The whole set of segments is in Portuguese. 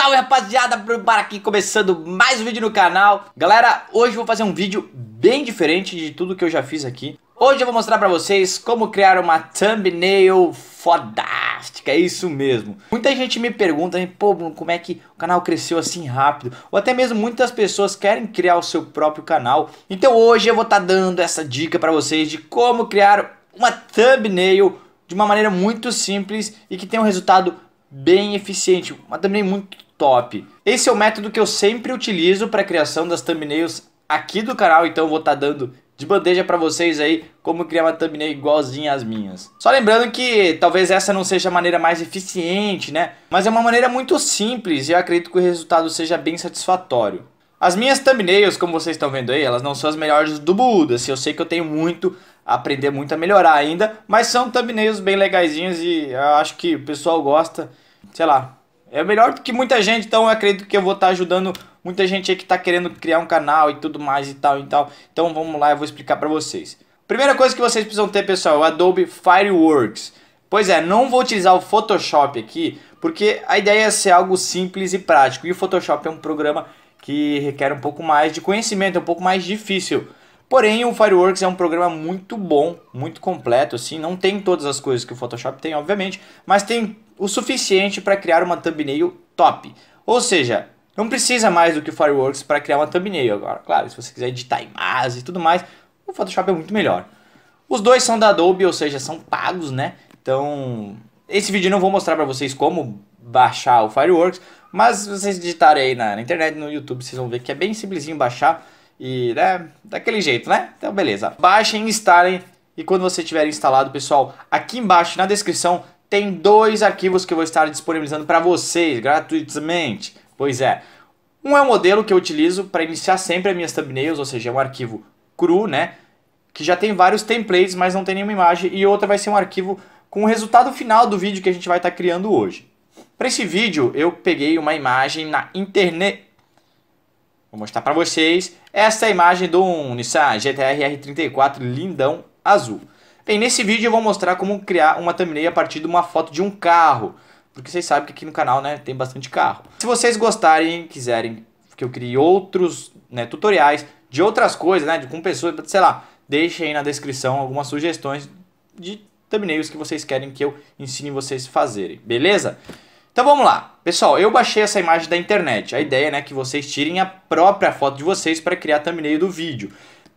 Salve rapaziada, para aqui começando mais um vídeo no canal Galera, hoje eu vou fazer um vídeo bem diferente de tudo que eu já fiz aqui Hoje eu vou mostrar pra vocês como criar uma thumbnail fodástica, é isso mesmo. Muita gente me pergunta, pô, como é que o canal cresceu assim rápido? Ou até mesmo muitas pessoas querem criar o seu próprio canal. Então hoje eu vou estar tá dando essa dica pra vocês de como criar uma thumbnail de uma maneira muito simples e que tem um resultado bem eficiente. Uma thumbnail muito top. Esse é o método que eu sempre utilizo para a criação das thumbnails aqui do canal, então vou estar tá dando de bandeja para vocês aí como criar uma thumbnail igualzinha às minhas. Só lembrando que talvez essa não seja a maneira mais eficiente, né? Mas é uma maneira muito simples e eu acredito que o resultado seja bem satisfatório. As minhas thumbnails, como vocês estão vendo aí, elas não são as melhores do Buda, assim, eu sei que eu tenho muito a aprender, muito a melhorar ainda, mas são thumbnails bem legazinhos e eu acho que o pessoal gosta, sei lá, é melhor do que muita gente, então eu acredito que eu vou estar tá ajudando muita gente aí que está querendo criar um canal e tudo mais e tal e tal. Então vamos lá, eu vou explicar para vocês. Primeira coisa que vocês precisam ter, pessoal, é o Adobe Fireworks. Pois é, não vou utilizar o Photoshop aqui, porque a ideia é ser algo simples e prático. E o Photoshop é um programa que requer um pouco mais de conhecimento, é um pouco mais difícil. Porém, o Fireworks é um programa muito bom, muito completo, assim, não tem todas as coisas que o Photoshop tem, obviamente, mas tem o suficiente para criar uma thumbnail top. Ou seja, não precisa mais do que o Fireworks para criar uma thumbnail agora. Claro, se você quiser editar imagens e tudo mais, o Photoshop é muito melhor. Os dois são da Adobe, ou seja, são pagos, né? Então, esse vídeo eu não vou mostrar para vocês como baixar o Fireworks, mas se vocês digitarem aí na, na, internet, no YouTube, vocês vão ver que é bem simplesinho baixar e, né, daquele jeito, né? Então, beleza. Baixem, instalem e quando você tiver instalado, pessoal, aqui embaixo na descrição tem dois arquivos que eu vou estar disponibilizando para vocês gratuitamente. Pois é, um é o modelo que eu utilizo para iniciar sempre as minhas thumbnails, ou seja, é um arquivo cru, né? Que já tem vários templates, mas não tem nenhuma imagem. E outra vai ser um arquivo com o resultado final do vídeo que a gente vai estar tá criando hoje. Para esse vídeo, eu peguei uma imagem na internet. Vou mostrar para vocês. Essa é a imagem do um Nissan GTR R34 lindão azul. E nesse vídeo eu vou mostrar como criar uma thumbnail a partir de uma foto de um carro. Porque vocês sabem que aqui no canal né, tem bastante carro. Se vocês gostarem, quiserem que eu crie outros né, tutoriais de outras coisas, né, de, com pessoas, sei lá, deixem aí na descrição algumas sugestões de thumbnails que vocês querem que eu ensine vocês a fazerem, beleza? Então vamos lá. Pessoal, eu baixei essa imagem da internet. A ideia né, é né, que vocês tirem a própria foto de vocês para criar a thumbnail do vídeo.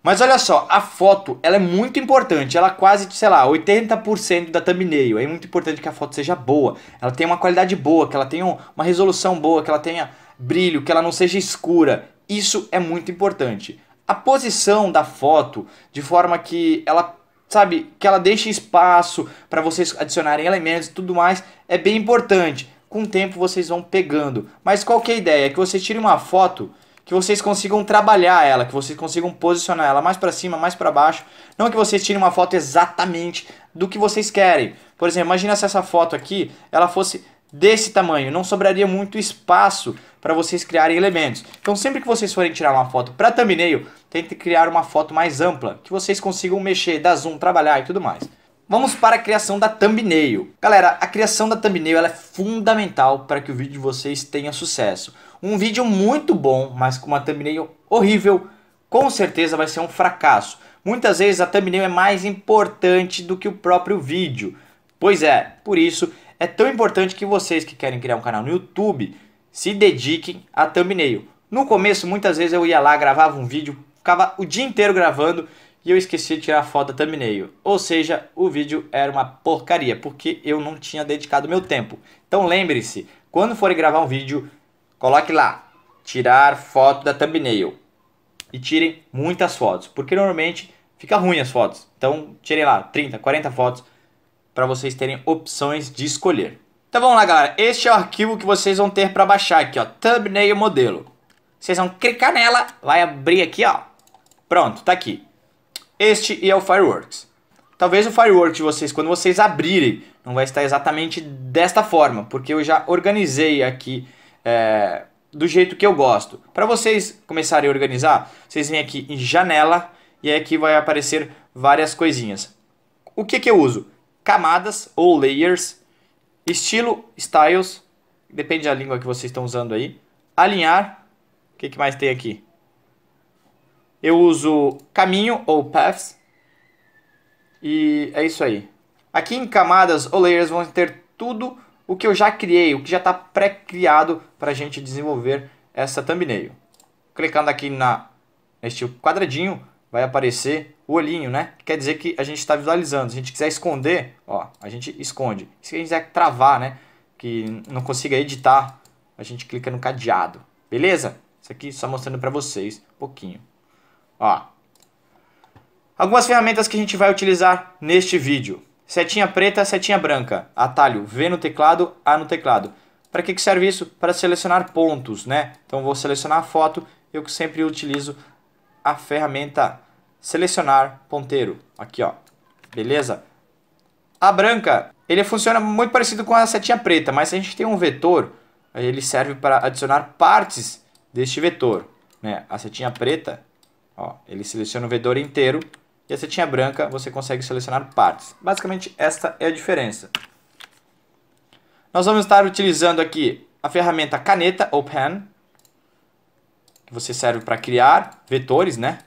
Mas olha só, a foto, ela é muito importante, ela quase, sei lá, 80% da thumbnail. É muito importante que a foto seja boa, ela tenha uma qualidade boa, que ela tenha uma resolução boa, que ela tenha brilho, que ela não seja escura. Isso é muito importante. A posição da foto, de forma que ela, sabe, que ela deixe espaço para vocês adicionarem elementos e tudo mais, é bem importante. Com o tempo vocês vão pegando. Mas qual que é a ideia? É que você tire uma foto que vocês consigam trabalhar ela, que vocês consigam posicionar ela mais para cima, mais para baixo. Não que vocês tirem uma foto exatamente do que vocês querem. Por exemplo, imagina se essa foto aqui, ela fosse desse tamanho, não sobraria muito espaço para vocês criarem elementos. Então sempre que vocês forem tirar uma foto para thumbnail, tente criar uma foto mais ampla, que vocês consigam mexer, dar zoom, trabalhar e tudo mais. Vamos para a criação da thumbnail. Galera, a criação da thumbnail é fundamental para que o vídeo de vocês tenha sucesso. Um vídeo muito bom, mas com uma thumbnail horrível, com certeza vai ser um fracasso. Muitas vezes a thumbnail é mais importante do que o próprio vídeo. Pois é, por isso é tão importante que vocês que querem criar um canal no YouTube se dediquem a thumbnail. No começo, muitas vezes eu ia lá, gravava um vídeo, ficava o dia inteiro gravando e eu esqueci de tirar a foto da thumbnail. Ou seja, o vídeo era uma porcaria, porque eu não tinha dedicado meu tempo. Então lembre-se, quando forem gravar um vídeo, coloque lá, tirar foto da thumbnail. E tirem muitas fotos, porque normalmente fica ruim as fotos. Então tirem lá 30, 40 fotos para vocês terem opções de escolher. Então vamos lá galera, este é o arquivo que vocês vão ter para baixar aqui ó, thumbnail modelo. Vocês vão clicar nela, vai abrir aqui ó, pronto, tá aqui. Este é o Fireworks. Talvez o Fireworks de vocês, quando vocês abrirem, não vai estar exatamente desta forma, porque eu já organizei aqui é, do jeito que eu gosto. Para vocês começarem a organizar, vocês vêm aqui em janela e é aqui vai aparecer várias coisinhas. O que, que eu uso? Camadas ou layers, estilo, styles, depende da língua que vocês estão usando aí. Alinhar, o que, que mais tem aqui? Eu uso caminho ou paths. E é isso aí. Aqui em camadas ou layers vão ter tudo o que eu já criei, o que já está pré-criado para a gente desenvolver essa thumbnail. Clicando aqui na, neste quadradinho, vai aparecer o olhinho, né? Quer dizer que a gente está visualizando. Se a gente quiser esconder, ó, a gente esconde. Se a gente quiser travar, né? Que não consiga editar, a gente clica no cadeado. Beleza? Isso aqui só mostrando para vocês um pouquinho. Ó. Algumas ferramentas que a gente vai utilizar neste vídeo. Setinha preta, setinha branca. Atalho V no teclado, A no teclado. Para que, que serve isso? Para selecionar pontos, né? Então vou selecionar a foto. Eu sempre utilizo a ferramenta selecionar ponteiro. Aqui, ó. Beleza? A branca, ele funciona muito parecido com a setinha preta, mas se a gente tem um vetor, ele serve para adicionar partes deste vetor. Né? A setinha preta Ó, ele seleciona o vetor inteiro e a setinha branca você consegue selecionar partes. Basicamente, esta é a diferença. Nós vamos estar utilizando aqui a ferramenta caneta ou pen, que você serve para criar vetores, né?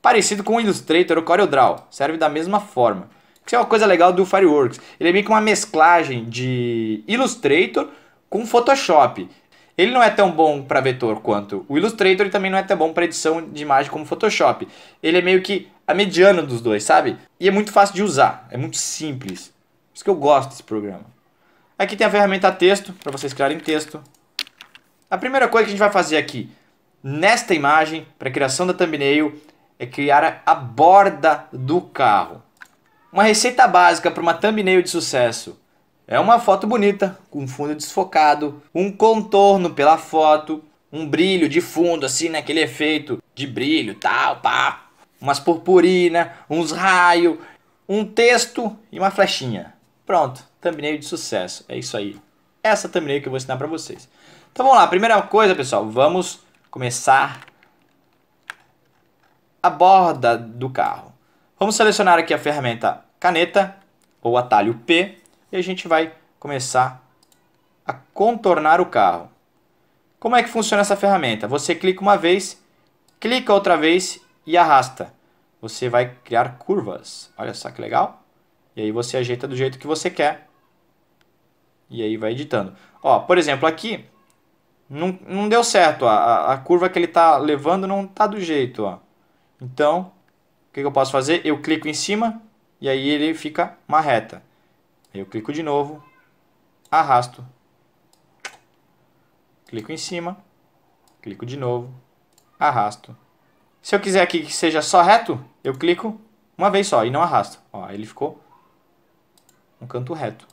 Parecido com o Illustrator ou CorelDRAW, serve da mesma forma. Isso é uma coisa legal do Fireworks. Ele é meio que uma mesclagem de Illustrator com Photoshop. Ele não é tão bom para vetor quanto o Illustrator e também não é tão bom para edição de imagem como o Photoshop. Ele é meio que a mediana dos dois, sabe? E é muito fácil de usar, é muito simples. Por isso que eu gosto desse programa. Aqui tem a ferramenta texto, para vocês criarem texto. A primeira coisa que a gente vai fazer aqui, nesta imagem, para criação da thumbnail, é criar a borda do carro. Uma receita básica para uma thumbnail de sucesso é uma foto bonita, com fundo desfocado, um contorno pela foto, um brilho de fundo, assim, naquele né, efeito de brilho, tal, pá. Umas purpurina, uns raios, um texto e uma flechinha. Pronto, thumbnail de sucesso. É isso aí. Essa thumbnail que eu vou ensinar pra vocês. Então vamos lá, primeira coisa, pessoal, vamos começar a borda do carro. Vamos selecionar aqui a ferramenta caneta ou atalho P e a gente vai começar a contornar o carro. Como é que funciona essa ferramenta? Você clica uma vez, clica outra vez e arrasta. Você vai criar curvas. Olha só que legal. E aí você ajeita do jeito que você quer. E aí vai editando. Ó, por exemplo, aqui não, não deu certo. A, a curva que ele está levando não está do jeito. Ó. Então, o que, que eu posso fazer? Eu clico em cima e aí ele fica uma reta. Eu clico de novo, arrasto, clico em cima, clico de novo, arrasto. Se eu quiser aqui que seja só reto, eu clico uma vez só e não arrasto. Ó, ele ficou um canto reto.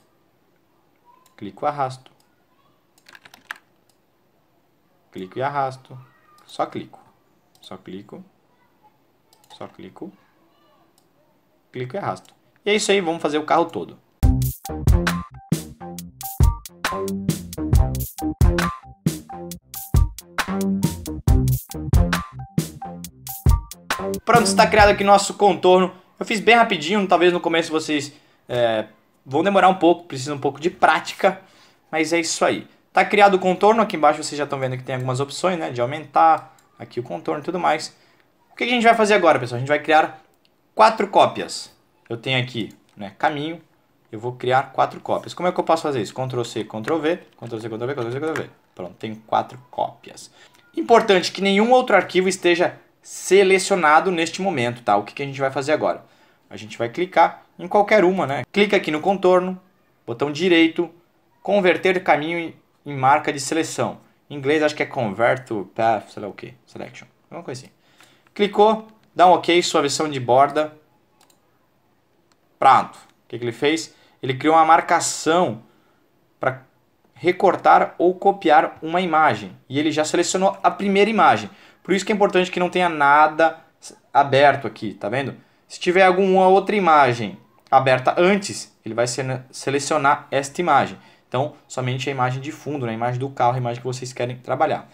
Clico arrasto. Clico e arrasto. Só clico. Só clico. Só clico. Clico e arrasto. E é isso aí, vamos fazer o carro todo. Pronto, está criado aqui nosso contorno. Eu fiz bem rapidinho, talvez no começo vocês é, vão demorar um pouco, precisa um pouco de prática, mas é isso aí. Está criado o contorno, aqui embaixo vocês já estão vendo que tem algumas opções, né? De aumentar aqui o contorno e tudo mais. O que a gente vai fazer agora, pessoal? A gente vai criar quatro cópias. Eu tenho aqui né, caminho, eu vou criar quatro cópias. Como é que eu posso fazer isso? Ctrl C, Ctrl V, Ctrl C, Ctrl V, Ctrl C, Ctrl V. Pronto, tenho quatro cópias. Importante que nenhum outro arquivo esteja selecionado neste momento, tá? O que, que a gente vai fazer agora? A gente vai clicar em qualquer uma, né? Clica aqui no contorno, botão direito, converter caminho em marca de seleção. Em inglês acho que é convert to path, sei lá o que, selection, alguma coisinha. Assim. Clicou, dá um ok, suavização de borda. Pronto. O que, que ele fez? Ele criou uma marcação para recortar ou copiar uma imagem. E ele já selecionou a primeira imagem. Por isso que é importante que não tenha nada aberto aqui, tá vendo? Se tiver alguma outra imagem aberta antes, ele vai selecionar esta imagem. Então, somente a imagem de fundo, né? a imagem do carro, a imagem que vocês querem trabalhar.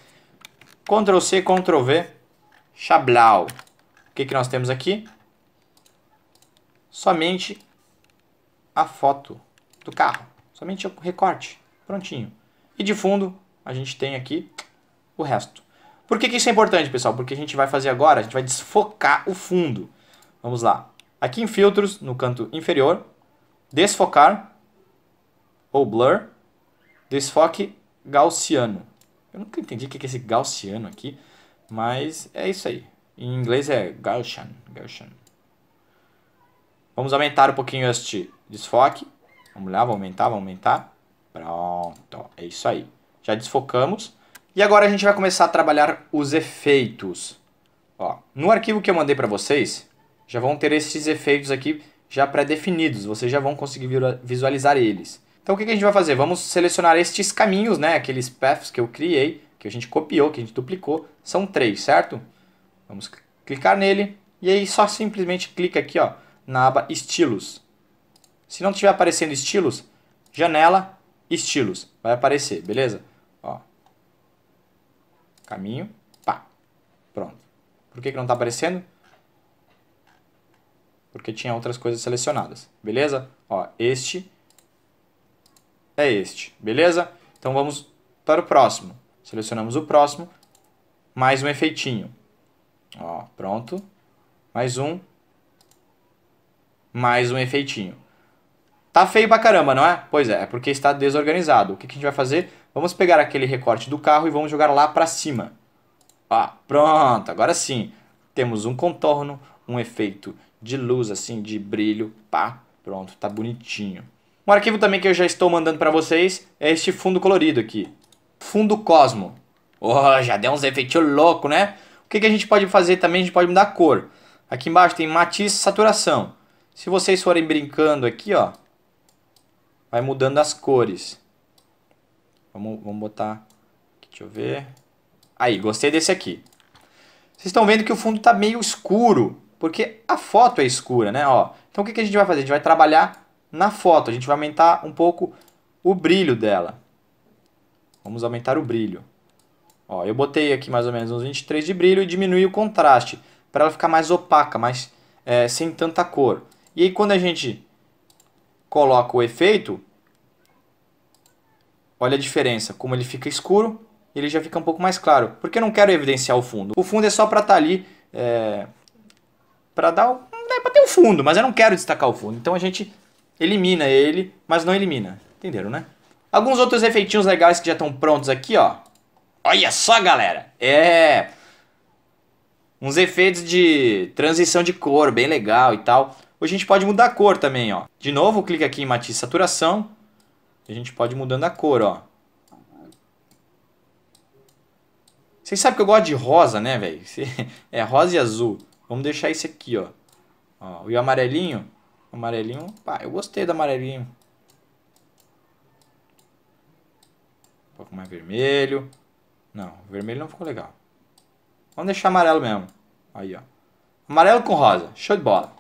Ctrl C, Ctrl V, Xablau. O que, que nós temos aqui? Somente a foto do carro. Somente o recorte. Prontinho. E de fundo, a gente tem aqui o resto. Por que, que isso é importante, pessoal? Porque a gente vai fazer agora, a gente vai desfocar o fundo. Vamos lá. Aqui em filtros, no canto inferior, desfocar ou blur, desfoque gaussiano. Eu nunca entendi o que é esse gaussiano aqui, mas é isso aí. Em inglês é Gaussian. Gaussian. Vamos aumentar um pouquinho este desfoque. Vamos lá, vamos aumentar, vamos aumentar. Pronto, é isso aí. Já desfocamos. E agora a gente vai começar a trabalhar os efeitos. Ó, no arquivo que eu mandei para vocês, já vão ter esses efeitos aqui já pré-definidos. Vocês já vão conseguir visualizar eles. Então o que, que a gente vai fazer? Vamos selecionar estes caminhos, né? Aqueles paths que eu criei, que a gente copiou, que a gente duplicou. São três, certo? Vamos clicar nele. E aí só simplesmente clica aqui, ó na aba Estilos. Se não estiver aparecendo Estilos, Janela, Estilos. Vai aparecer, beleza? Ó. Caminho, pá. Pronto. Por que, que não está aparecendo? Porque tinha outras coisas selecionadas, beleza? Ó, este é este, beleza? Então vamos para o próximo. Selecionamos o próximo, mais um efeitinho. Ó, pronto. Mais um, mais um efeitinho. Tá feio pra caramba, não é? Pois é, é porque está desorganizado. O que, que a gente vai fazer? Vamos pegar aquele recorte do carro e vamos jogar lá pra cima. Ah, pronto, agora sim. Temos um contorno, um efeito de luz, assim, de brilho. Pá, pronto, tá bonitinho. Um arquivo também que eu já estou mandando pra vocês é este fundo colorido aqui. Fundo Cosmo. Oh, já deu uns efeitos loucos, né? O que, que a gente pode fazer também? A gente pode mudar a cor. Aqui embaixo tem matiz saturação. Se vocês forem brincando aqui, ó, vai mudando as cores. Vamos, vamos botar, aqui, deixa eu ver. Aí, gostei desse aqui. Vocês estão vendo que o fundo está meio escuro, porque a foto é escura, né? Ó, então o que, que a gente vai fazer? A gente vai trabalhar na foto, a gente vai aumentar um pouco o brilho dela. Vamos aumentar o brilho. Ó, eu botei aqui mais ou menos uns 23 de brilho e diminui o contraste, para ela ficar mais opaca, mais é, sem tanta cor. E aí quando a gente coloca o efeito, olha a diferença, como ele fica escuro, ele já fica um pouco mais claro, porque eu não quero evidenciar o fundo. O fundo é só para estar tá ali, é, para dar, é para ter o um fundo, mas eu não quero destacar o fundo. Então a gente elimina ele, mas não elimina, entenderam, né? Alguns outros efeitinhos legais que já estão prontos aqui, ó. Olha só, galera! É! Uns efeitos de transição de cor, bem legal e tal. Ou a gente pode mudar a cor também, ó. De novo, clica aqui em matiz saturação. A gente pode ir mudando a cor, ó. Vocês sabem que eu gosto de rosa, né, velho? É rosa e azul. Vamos deixar esse aqui, ó. ó e o amarelinho? amarelinho, pá, eu gostei do amarelinho. Um pouco mais vermelho. Não, vermelho não ficou legal. Vamos deixar amarelo mesmo. Aí, ó. Amarelo com rosa. Show de bola.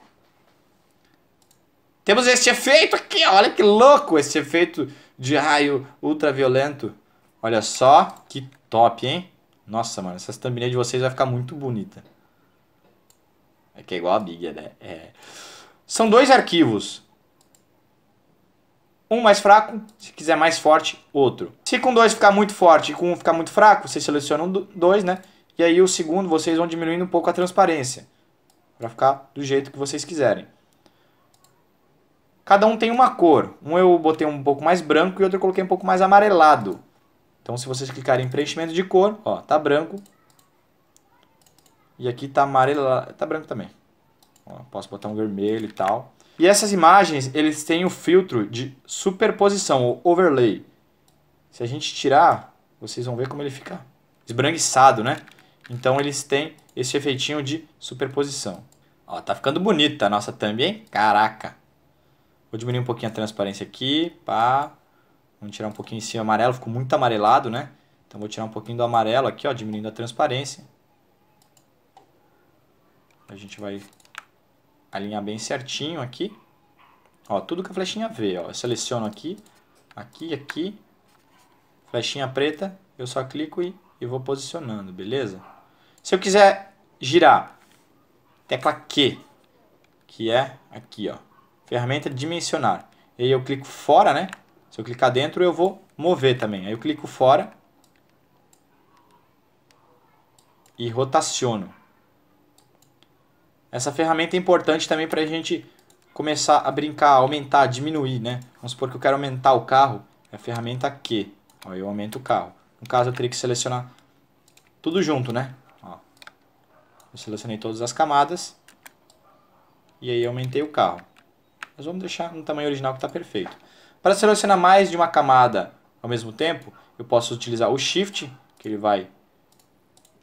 Temos este efeito aqui, olha que louco esse efeito de raio ultraviolento. Olha só, que top, hein? Nossa, mano, essa thumbnails de vocês vai ficar muito bonita. É que é igual a Big, né? É. São dois arquivos. Um mais fraco, se quiser mais forte, outro. Se com dois ficar muito forte e com um ficar muito fraco, vocês selecionam dois, né? E aí o segundo vocês vão diminuindo um pouco a transparência. Pra ficar do jeito que vocês quiserem cada um tem uma cor. Um eu botei um pouco mais branco e outro eu coloquei um pouco mais amarelado. Então se vocês clicarem em preenchimento de cor, ó, tá branco. E aqui tá amarelado, tá branco também. Ó, posso botar um vermelho e tal. E essas imagens, eles têm o filtro de superposição, ou overlay. Se a gente tirar, vocês vão ver como ele fica esbranquiçado, né? Então eles têm esse efeitinho de superposição. Ó, tá ficando bonita a nossa thumb, hein? Caraca! Vou diminuir um pouquinho a transparência aqui, pá. Vamos tirar um pouquinho em cima amarelo, ficou muito amarelado, né? Então vou tirar um pouquinho do amarelo aqui, ó, diminuindo a transparência. A gente vai alinhar bem certinho aqui. Ó, tudo com a flechinha V, ó. Eu seleciono aqui, aqui, aqui. Flechinha preta, eu só clico e, e vou posicionando, beleza? Se eu quiser girar, tecla Q, que é aqui, ó ferramenta dimensionar. E aí eu clico fora, né? Se eu clicar dentro, eu vou mover também. Aí eu clico fora e rotaciono. Essa ferramenta é importante também para a gente começar a brincar, aumentar, diminuir, né? Vamos supor que eu quero aumentar o carro, é a ferramenta Q. Ó, eu aumento o carro. No caso, eu teria que selecionar tudo junto, né? Ó, eu selecionei todas as camadas e aí aumentei o carro. Nós vamos deixar no tamanho original que está perfeito. Para selecionar mais de uma camada ao mesmo tempo, eu posso utilizar o Shift, que ele vai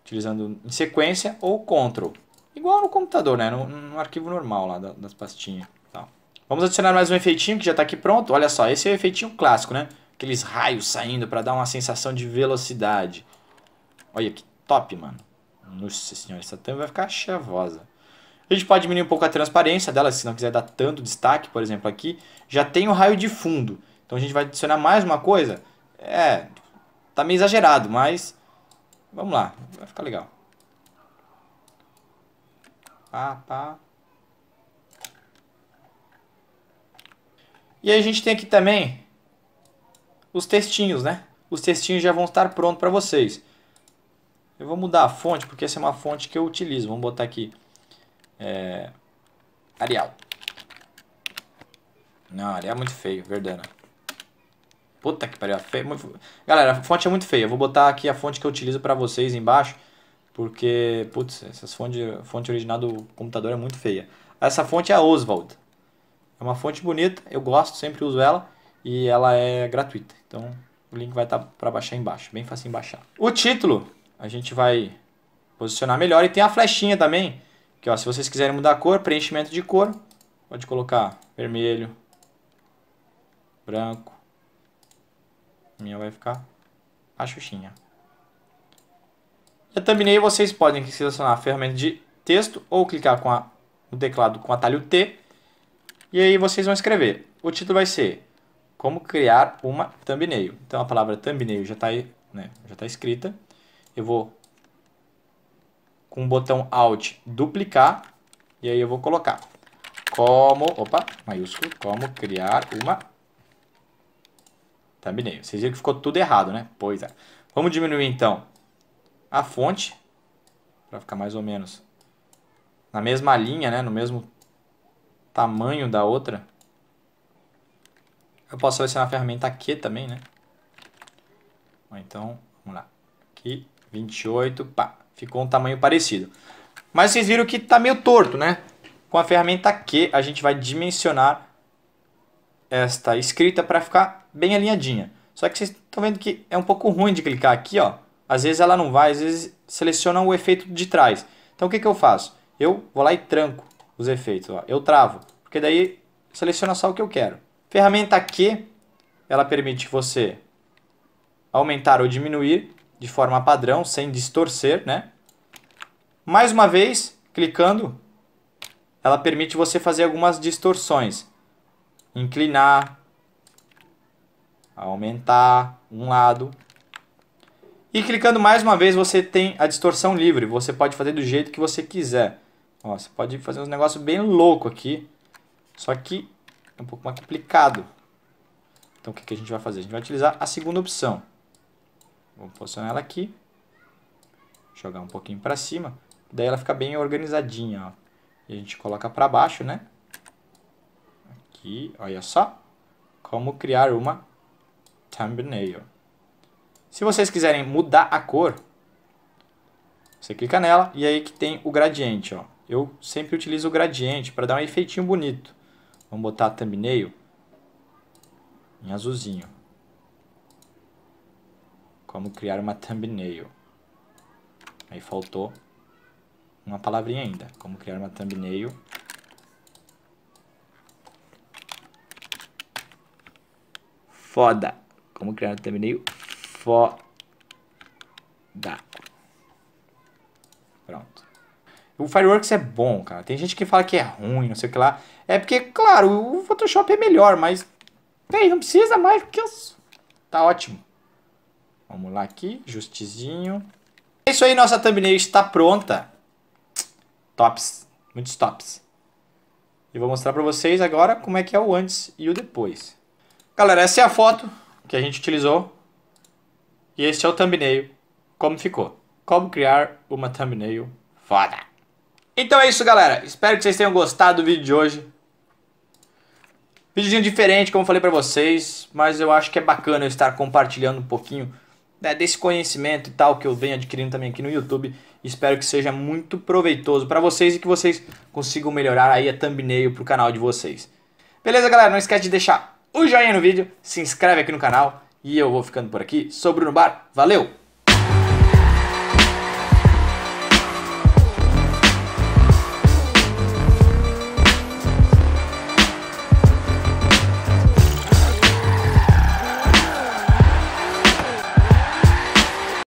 utilizando em sequência, ou Ctrl. Igual no computador, né? No, no arquivo normal lá das pastinhas. Tá. Vamos adicionar mais um efeitinho que já está aqui pronto. Olha só, esse é o efeitinho clássico, né? Aqueles raios saindo para dar uma sensação de velocidade. Olha que top, mano. Nossa senhora, essa tampa vai ficar chavosa. A gente pode diminuir um pouco a transparência dela, se não quiser dar tanto destaque, por exemplo, aqui. Já tem o raio de fundo. Então a gente vai adicionar mais uma coisa. É, tá meio exagerado, mas vamos lá, vai ficar legal. Pá, pá. E aí a gente tem aqui também os textinhos, né? Os textinhos já vão estar prontos para vocês. Eu vou mudar a fonte, porque essa é uma fonte que eu utilizo. Vamos botar aqui é... Arial. Não, Arial é muito feio. Verdana. Puta que pariu. feio, muito... Galera, a fonte é muito feia. Eu vou botar aqui a fonte que eu utilizo pra vocês embaixo. Porque, putz, essa fonte, fonte original do computador é muito feia. Essa fonte é a Oswald. É uma fonte bonita, eu gosto, sempre uso ela. E ela é gratuita. Então, o link vai estar tá para baixar embaixo. Bem fácil baixar. O título, a gente vai posicionar melhor. E tem a flechinha também Aqui, ó, se vocês quiserem mudar a cor, preenchimento de cor, pode colocar vermelho, branco. A minha vai ficar a Xuxinha. E a thumbnail vocês podem selecionar a ferramenta de texto ou clicar com a, teclado com atalho T. E aí vocês vão escrever. O título vai ser Como criar uma thumbnail. Então a palavra thumbnail já está né, já tá escrita. Eu vou com o botão Alt duplicar e aí eu vou colocar como, opa, maiúsculo, como criar uma thumbnail. Vocês viram que ficou tudo errado, né? Pois é. Vamos diminuir então a fonte para ficar mais ou menos na mesma linha, né, no mesmo tamanho da outra. Eu posso selecionar a ferramenta aqui também, né? Então, vamos lá. Aqui, 28, pá. Ficou um tamanho parecido. Mas vocês viram que está meio torto, né? Com a ferramenta Q, a gente vai dimensionar esta escrita para ficar bem alinhadinha. Só que vocês estão vendo que é um pouco ruim de clicar aqui, ó. Às vezes ela não vai, às vezes seleciona o efeito de trás. Então o que, que eu faço? Eu vou lá e tranco os efeitos, ó. Eu travo, porque daí seleciona só o que eu quero. Ferramenta Q, ela permite você aumentar ou diminuir de forma padrão, sem distorcer, né? Mais uma vez, clicando, ela permite você fazer algumas distorções. Inclinar, aumentar um lado. E clicando mais uma vez, você tem a distorção livre. Você pode fazer do jeito que você quiser. Ó, você pode fazer uns negócios bem louco aqui. Só que é um pouco mais complicado. Então o que a gente vai fazer? A gente vai utilizar a segunda opção. Vou posicionar ela aqui. Jogar um pouquinho para cima. Daí ela fica bem organizadinha, ó. E a gente coloca para baixo, né? Aqui, olha só. Como criar uma thumbnail. Se vocês quiserem mudar a cor, você clica nela e aí que tem o gradiente, ó. Eu sempre utilizo o gradiente para dar um efeitinho bonito. Vamos botar a thumbnail em azulzinho. Como criar uma thumbnail. Aí faltou uma palavrinha ainda. Como criar uma thumbnail. Foda. Como criar uma thumbnail. Foda. Pronto. O Fireworks é bom, cara. Tem gente que fala que é ruim, não sei o que lá. É porque, claro, o Photoshop é melhor, mas... Bem, não precisa mais, porque... Tá ótimo. Vamos lá aqui, justizinho. É isso aí, nossa thumbnail está pronta. Tops, muitos tops. E vou mostrar para vocês agora como é que é o antes e o depois. Galera, essa é a foto que a gente utilizou. E este é o thumbnail, como ficou. Como criar uma thumbnail foda. Então é isso, galera. Espero que vocês tenham gostado do vídeo de hoje. Vídeo diferente, como eu falei pra vocês, mas eu acho que é bacana eu estar compartilhando um pouquinho né, desse conhecimento e tal que eu venho adquirindo também aqui no YouTube. Espero que seja muito proveitoso para vocês e que vocês consigam melhorar aí a thumbnail para o canal de vocês. Beleza, galera? Não esquece de deixar o joinha no vídeo, se inscreve aqui no canal e eu vou ficando por aqui. Sou Bruno Bar, valeu!